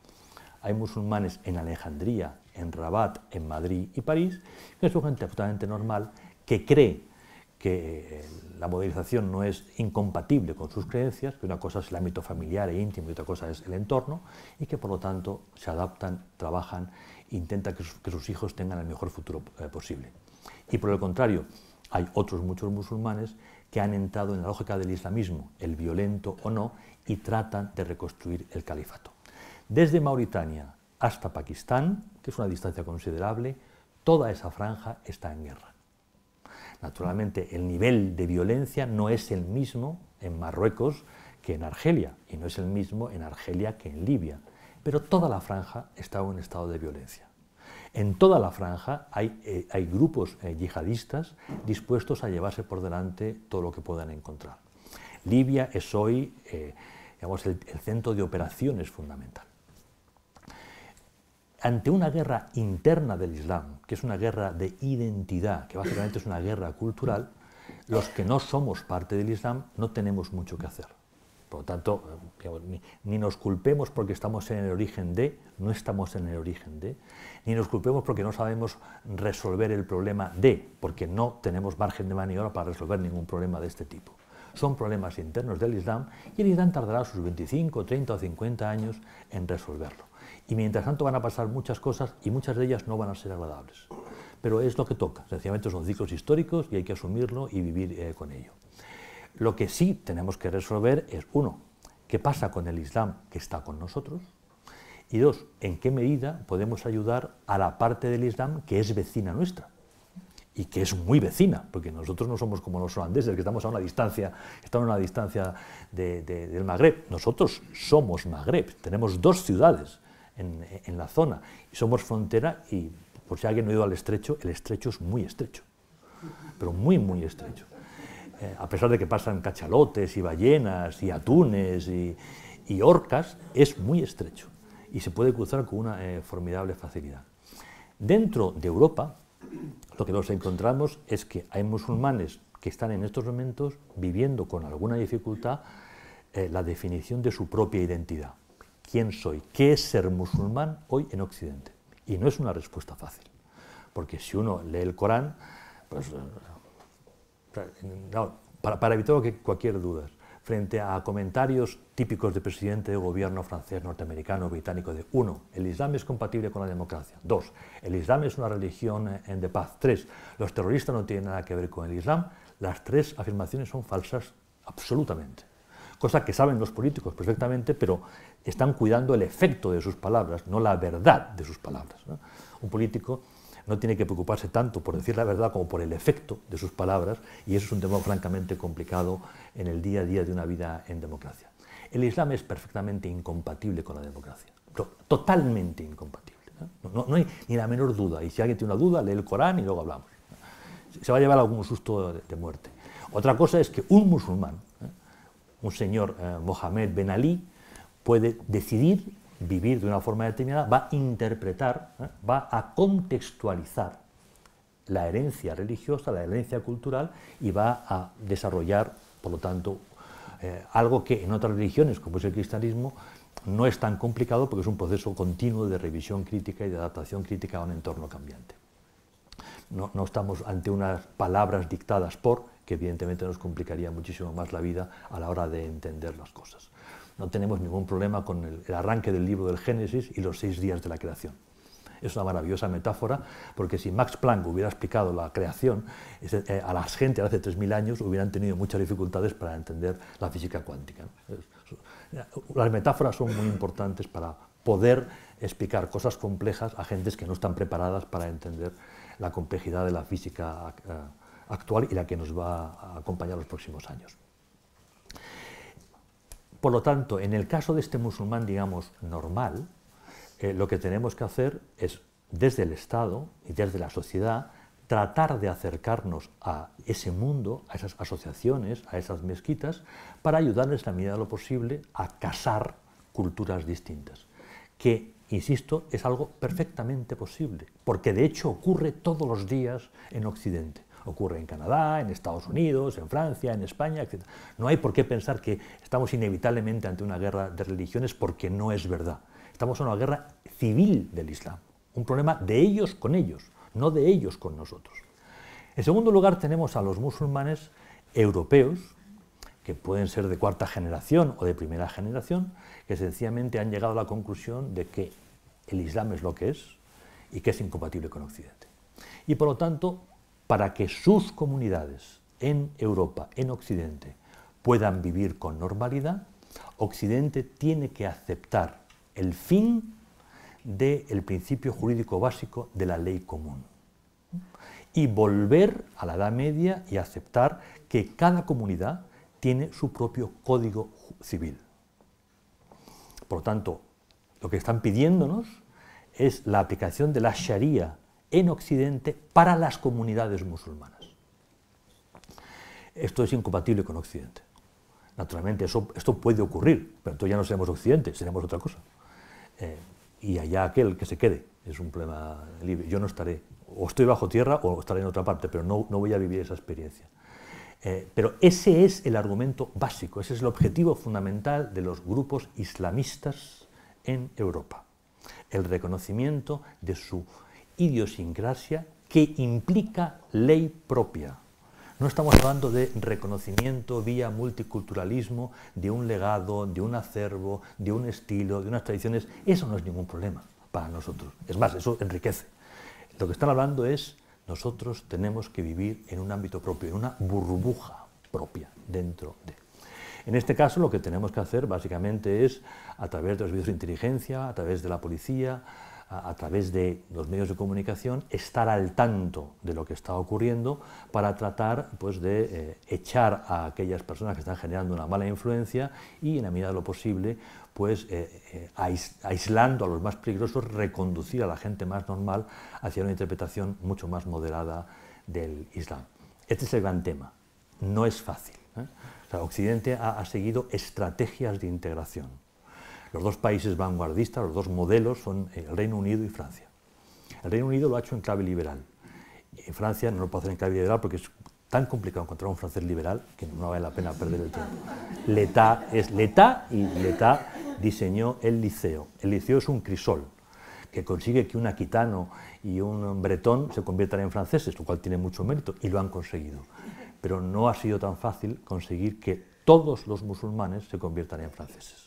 Hay musulmanes en Alejandría, en Rabat, en Madrid y París, que es un gente absolutamente normal que cree que eh, la modernización no es incompatible con sus creencias, que una cosa es el ámbito familiar e íntimo y otra cosa es el entorno, y que por lo tanto se adaptan, trabajan, intentan que, sus, hijos tengan el mejor futuro eh, posible. Y por el contrario, hay otros muchos musulmanes que han entrado en la lógica del islamismo, el violento o no, y tratan de reconstruir el califato. Desde Mauritania hasta Pakistán, que es una distancia considerable, toda esa franja está en guerra. Naturalmente, el nivel de violencia no es el mismo en Marruecos que en Argelia, y no es el mismo en Argelia que en Libia, pero toda la franja está en estado de violencia. En toda la franja hay, eh, grupos eh, yihadistas dispuestos a llevarse por delante todo lo que puedan encontrar. Libia es hoy eh, el centro de operaciones fundamental ante una guerra interna del Islam, que es una guerra de identidad, que básicamente es una guerra cultural, los que no somos parte del Islam no tenemos mucho que hacer. Por lo tanto, ni, ni, nos culpemos porque estamos en el origen de, no estamos en el origen de, ni nos culpemos porque no sabemos resolver el problema de, porque no tenemos margen de maniobra para resolver ningún problema de este tipo. Son problemas internos del Islam y el Islam tardará sus 25, 30 o 50 años en resolverlo. Y mientras tanto van a pasar muchas cosas y muchas de ellas no van a ser agradables. Pero es lo que toca. Sencillamente son ciclos históricos y hay que asumirlo y vivir eh, con ello. Lo que sí tenemos que resolver es, uno, qué pasa con el Islam que está con nosotros. Y dos, en qué medida podemos ayudar a la parte del Islam que es vecina nuestra y que es muy vecina, porque nosotros no somos como los holandeses, que estamos a una distancia, estamos a una distancia del Magreb. Nosotros somos Magreb, tenemos dos ciudades, en, la zona. somos frontera y, por si alguien no ha ido al estrecho, el estrecho es muy estrecho, pero muy, muy estrecho. Eh, a pesar de que pasan cachalotes y ballenas y atunes y, orcas, es muy estrecho y se puede cruzar con una eh, formidable facilidad. Dentro de Europa, lo que nos encontramos es que hay musulmanes que están en estos momentos viviendo con alguna dificultad eh, la definición de su propia identidad quién soy, qué es ser musulmán hoy en Occidente. Y no es una respuesta fácil, porque si uno lee el Corán, pues, eh, para, evitar cualquier duda, frente a comentarios típicos de presidente de gobierno francés, norteamericano, británico, de uno, el Islam es compatible con la democracia. Dos, el Islam es una religión eh, en de paz. Tres, los terroristas no tienen nada que ver con el Islam. Las tres afirmaciones son falsas absolutamente cosa que saben los políticos perfectamente, pero están cuidando el efecto de sus palabras, no la verdad de sus palabras. Un político no tiene que preocuparse tanto por decir la verdad como por el efecto de sus palabras, y eso es un tema francamente complicado en el día a día de una vida en democracia. El Islam es perfectamente incompatible con la democracia, totalmente incompatible. No, hay ni la menor duda, y si alguien tiene una duda, lee el Corán y luego hablamos. Se va a llevar algún susto de muerte. Otra cosa es que un musulmán un señor eh, Mohamed Ben Ali puede decidir vivir de una forma determinada, va a interpretar, eh, va a contextualizar la herencia religiosa, la herencia cultural y va a desarrollar, por lo tanto, eh, algo que en otras religiones, como es el cristianismo, no es tan complicado porque es un proceso continuo de revisión crítica y de adaptación crítica a un entorno cambiante. no, estamos ante unas palabras dictadas por, que evidentemente nos complicaría muchísimo más la vida a la hora de entender las cosas. No tenemos ningún problema con el, arranque del libro del Génesis y los seis días de la creación. Es una maravillosa metáfora, porque si Max Planck hubiera explicado la creación eh, a la gente hace 3.000 años, hubieran tenido muchas dificultades para entender la física cuántica. Las metáforas son muy importantes para poder explicar cosas complejas a gentes que no están preparadas para entender la complejidad de la física eh, actual y la que nos va a acompañar los próximos años. Por lo tanto, en el caso de este musulmán, digamos, normal, eh, lo que tenemos que hacer es, desde el Estado y desde la sociedad, tratar de acercarnos a ese mundo, a esas asociaciones, a esas mezquitas, para ayudarles, en la medida de lo posible, a casar culturas distintas. Que, insisto, es algo perfectamente posible, porque de hecho ocurre todos los días en Occidente. Ocurre en Canadá, en Estados Unidos, en Francia, en España, etc. No hay por qué pensar que estamos inevitablemente ante una guerra de religiones porque no es verdad. Estamos en una guerra civil del Islam, un problema de ellos con ellos, no de ellos con nosotros. En segundo lugar, tenemos a los musulmanes europeos, que pueden ser de cuarta generación o de primera generación, que sencillamente han llegado a la conclusión de que el Islam es lo que es y que es incompatible con Occidente. Y por lo tanto, para que sus comunidades en Europa, en Occidente, puedan vivir con normalidad, Occidente tiene que aceptar el fin del principio jurídico básico de la ley común y volver a la Edad Media y aceptar que cada comunidad tiene su propio código civil. Por lo tanto, lo que están pidiéndonos es la aplicación de la Sharia en Occidente para las comunidades musulmanas. Esto es incompatible con Occidente. Naturalmente, esto puede ocurrir, pero entonces ya no seremos Occidente, seremos otra cosa. Eh, y allá aquel que se quede, es un problema libre. Yo no estaré, o estoy bajo tierra o estaré en otra parte, pero no, no voy a vivir esa experiencia. Eh, pero ese es el argumento básico, ese es el objetivo fundamental de los grupos islamistas en Europa, el reconocimiento de su idiosincrasia que implica ley propia. No estamos hablando de reconocimiento vía multiculturalismo de un legado, de un acervo, de un estilo, de unas tradiciones. Eso no es ningún problema para nosotros. Es más, eso enriquece. Lo que están hablando es nosotros tenemos que vivir en un ámbito propio, en una burbuja propia dentro de. En este caso lo que tenemos que hacer básicamente es, a través de los servicios de inteligencia, a través de la policía, a, través de los medios de comunicación, estar al tanto de lo que está ocurriendo para tratar pues, de eh, echar a aquellas personas que están generando una mala influencia y, en la medida de lo posible, pues, eh, eh, aislando a los más peligrosos, reconducir a la gente más normal hacia una interpretación mucho más moderada del Islam. Este es el gran tema. No es fácil. Occidente ha seguido estrategias de integración los dos países vanguardistas, los dos modelos son eh, el Reino Unido y Francia. El Reino Unido lo ha hecho en clave liberal. En Francia no lo puede hacer en clave liberal porque es tan complicado encontrar un francés liberal que no vale la pena perder el tiempo. L'État es l'État y l'État diseñó el liceo. El liceo es un crisol que consigue que un aquitano y un bretón se conviertan en franceses, lo cual tiene mucho mérito y lo han conseguido. Pero no ha sido tan fácil conseguir que todos los musulmanes se conviertan en franceses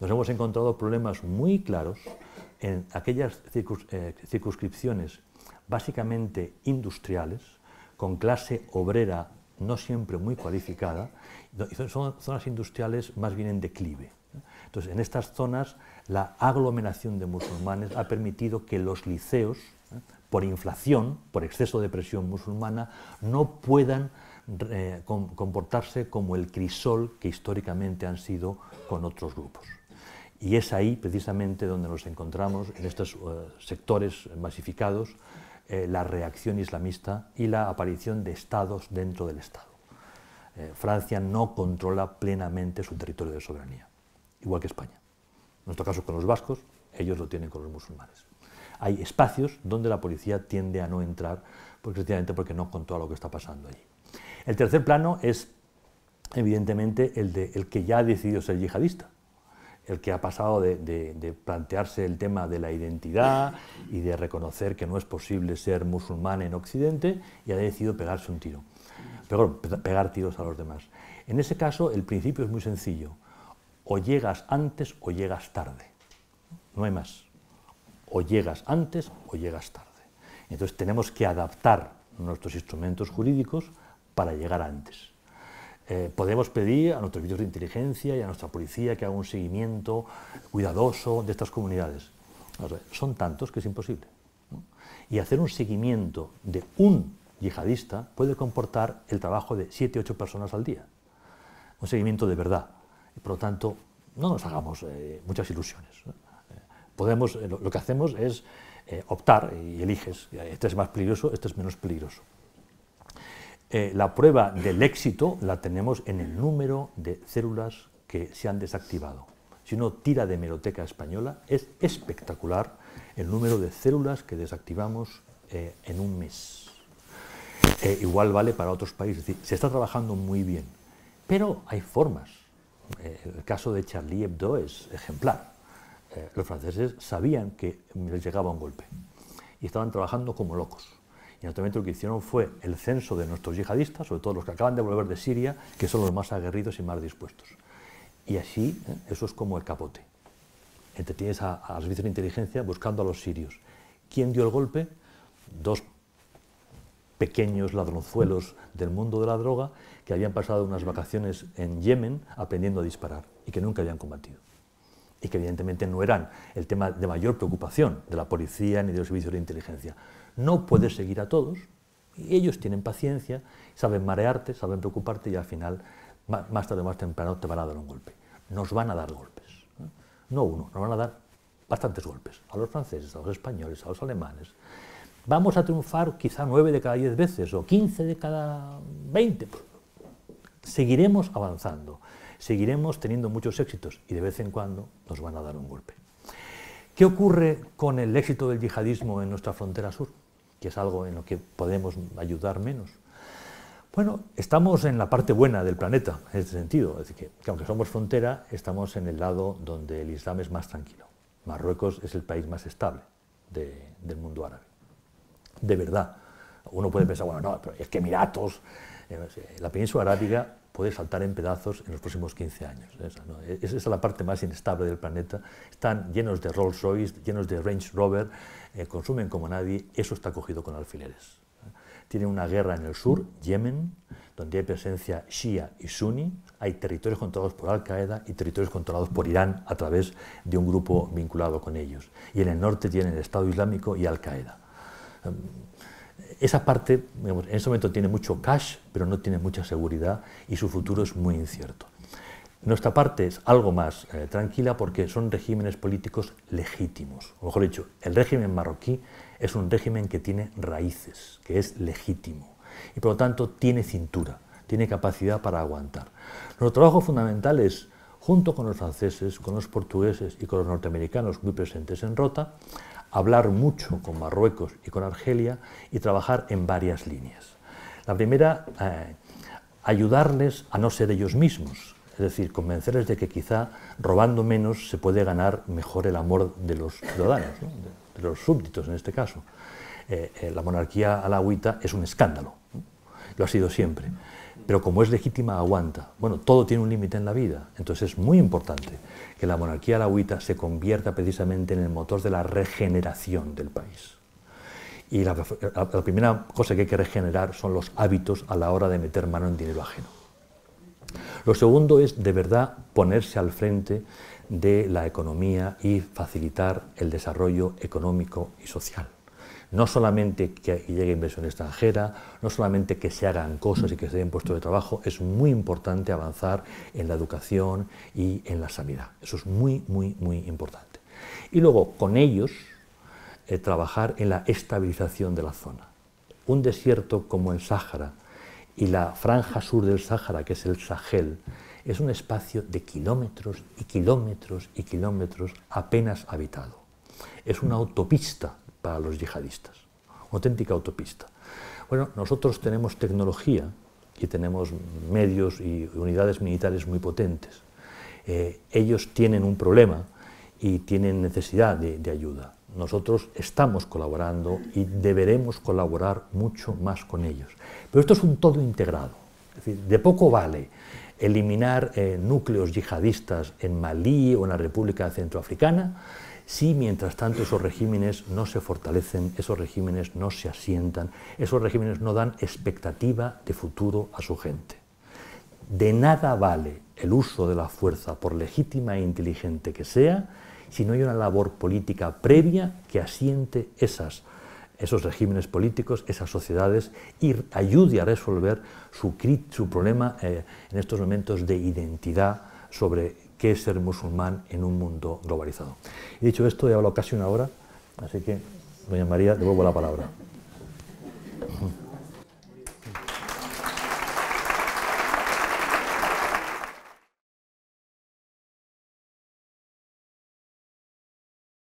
nos hemos encontrado problemas muy claros en aquellas eh, circunscripciones básicamente industriales, con clase obrera no siempre muy cualificada, son zonas industriales más bien en declive. Entonces, en estas zonas, la aglomeración de musulmanes ha permitido que los liceos, ¿eh? por inflación, por exceso de presión musulmana, no puedan eh, comportarse como el crisol que históricamente han sido con otros grupos. Y es ahí precisamente donde nos encontramos, en estos eh, sectores masificados, eh, la reacción islamista y la aparición de estados dentro del Estado. Eh, Francia no controla plenamente su territorio de soberanía, igual que España. En nuestro caso con los vascos, ellos lo tienen con los musulmanes. Hay espacios donde la policía tiende a no entrar, pues, precisamente porque no controla lo que está pasando allí. El tercer plano es, evidentemente, el, de, el que ya ha decidido ser yihadista el que ha pasado de, plantearse el tema de la identidad y de reconocer que no es posible ser musulmán en Occidente y ha decidido pegarse un tiro, Pero, pegar tiros a los demás. En ese caso, el principio es muy sencillo. O llegas antes o llegas tarde. No hay más. O llegas antes o llegas tarde. Entonces tenemos que adaptar nuestros instrumentos jurídicos para llegar antes. Eh, podemos pedir a nuestros servicios de inteligencia y a nuestra policía que haga un seguimiento cuidadoso de estas comunidades. son tantos que es imposible. Y hacer un seguimiento de un yihadista puede comportar el trabajo de 7, 8 personas al día. Un seguimiento de verdad. por lo tanto, no nos hagamos eh, muchas ilusiones. Eh, podemos, lo, que hacemos es optar y eliges. Este es más peligroso, este es menos peligroso. Eh, la prueba del éxito la tenemos en el número de células que se han desactivado. Si uno tira de Meroteca Española, es espectacular el número de células que desactivamos eh, en un mes. Eh, igual vale para otros países. se está trabajando muy bien, pero hay formas. el caso de Charlie Hebdo es ejemplar. los franceses sabían que les llegaba un golpe y estaban trabajando como locos y en lo que hicieron fue el censo de nuestros yihadistas, sobre todo los que acaban de volver de Siria, que son los más aguerridos y más dispuestos. Y así, ¿eh? eso es como el capote. Entretienes a, a los servicios de inteligencia buscando a los sirios. ¿Quién dio el golpe? Dos pequeños ladronzuelos del mundo de la droga que habían pasado unas vacaciones en Yemen aprendiendo a disparar y que nunca habían combatido. Y que evidentemente no eran el tema de mayor preocupación de la policía ni de los servicios de inteligencia. No puedes seguir a todos. Y ellos tienen paciencia, saben marearte, saben preocuparte y al final, más tarde o más temprano, te van a dar un golpe. Nos van a dar golpes. No uno, nos van a dar bastantes golpes. A los franceses, a los españoles, a los alemanes. Vamos a triunfar quizá nueve de cada diez veces o quince de cada veinte. Seguiremos avanzando, seguiremos teniendo muchos éxitos y de vez en cuando nos van a dar un golpe. ¿Qué ocurre con el éxito del yihadismo en nuestra frontera sur? que es algo en lo que podemos ayudar menos. Bueno, estamos en la parte buena del planeta, en este sentido, es decir, que, aunque somos frontera, estamos en el lado donde el Islam es más tranquilo. Marruecos es el país más estable del mundo árabe. De verdad. Uno puede pensar, bueno, no, pero es que Emiratos, eh, la península arábiga puede saltar en pedazos en los próximos 15 años. ¿eh? E-, esa, es la parte más inestable del planeta. Están llenos de Rolls Royce, llenos de Range Rover, eh, consumen como nadie, eso está cogido con alfileres. ¿eh? Tienen una guerra en el sur, Yemen, donde hay presencia shia y suní, hay territorios controlados por Al-Qaeda y territorios controlados por Irán a través de un grupo vinculado con ellos. Y en el norte tienen el Estado Islámico y Al-Qaeda esa parte, en ese momento tiene mucho cash, pero no tiene mucha seguridad y su futuro es muy incierto. Nuestra parte es algo más eh, tranquila porque son regímenes políticos legítimos. O mejor dicho, el régimen marroquí es un régimen que tiene raíces, que es legítimo y por lo tanto tiene cintura, tiene capacidad para aguantar. Nuestro trabajo fundamental es, junto con los franceses, con los portugueses y con los norteamericanos muy presentes en Rota, hablar mucho con Marruecos y con Argelia y trabajar en varias líneas. La primera, eh, ayudarles a no ser ellos mismos, es decir, convencerles de que quizá robando menos se puede ganar mejor el amor de los ciudadanos, de, los súbditos en este caso. Eh, eh, la monarquía alawita es un escándalo, lo ha sido siempre pero como es legítima, aguanta. Bueno, todo tiene un límite en la vida, entonces es muy importante que la monarquía alawita se convierta precisamente en el motor de la regeneración del país. Y la, primera cosa que hay que regenerar son los hábitos a la hora de meter mano en dinero ajeno. Lo segundo es de verdad ponerse al frente de la economía y facilitar el desarrollo económico y social. No solamente que llegue inversión extranjera, no solamente que se hagan cosas y que se den puestos de trabajo, es muy importante avanzar en la educación y en la sanidad. Eso es muy, muy, muy importante. Y luego, con ellos, eh, trabajar en la estabilización de la zona. Un desierto como el Sáhara y la franja sur del Sáhara, que es el Sahel, es un espacio de kilómetros y kilómetros y kilómetros apenas habitado. Es una autopista para los yihadistas. auténtica autopista. Bueno, nosotros tenemos tecnología y tenemos medios y unidades militares muy potentes. Eh, ellos tienen un problema y tienen necesidad de, ayuda. Nosotros estamos colaborando y deberemos colaborar mucho más con ellos. Pero esto es un todo integrado. de poco vale eliminar eh, núcleos yihadistas en Malí o en la República Centroafricana si mientras tanto esos regímenes no se fortalecen, esos regímenes no se asientan, esos regímenes no dan expectativa de futuro a su gente. De nada vale el uso de la fuerza, por legítima e inteligente que sea, si no hay una labor política previa que asiente esas, esos regímenes políticos, esas sociedades, y ayude a resolver su, problema eh, en estos momentos de identidad sobre que es ser musulmán en un mundo globalizado. He dicho esto, he hablado casi una hora, así que, doña María, devuelvo la palabra.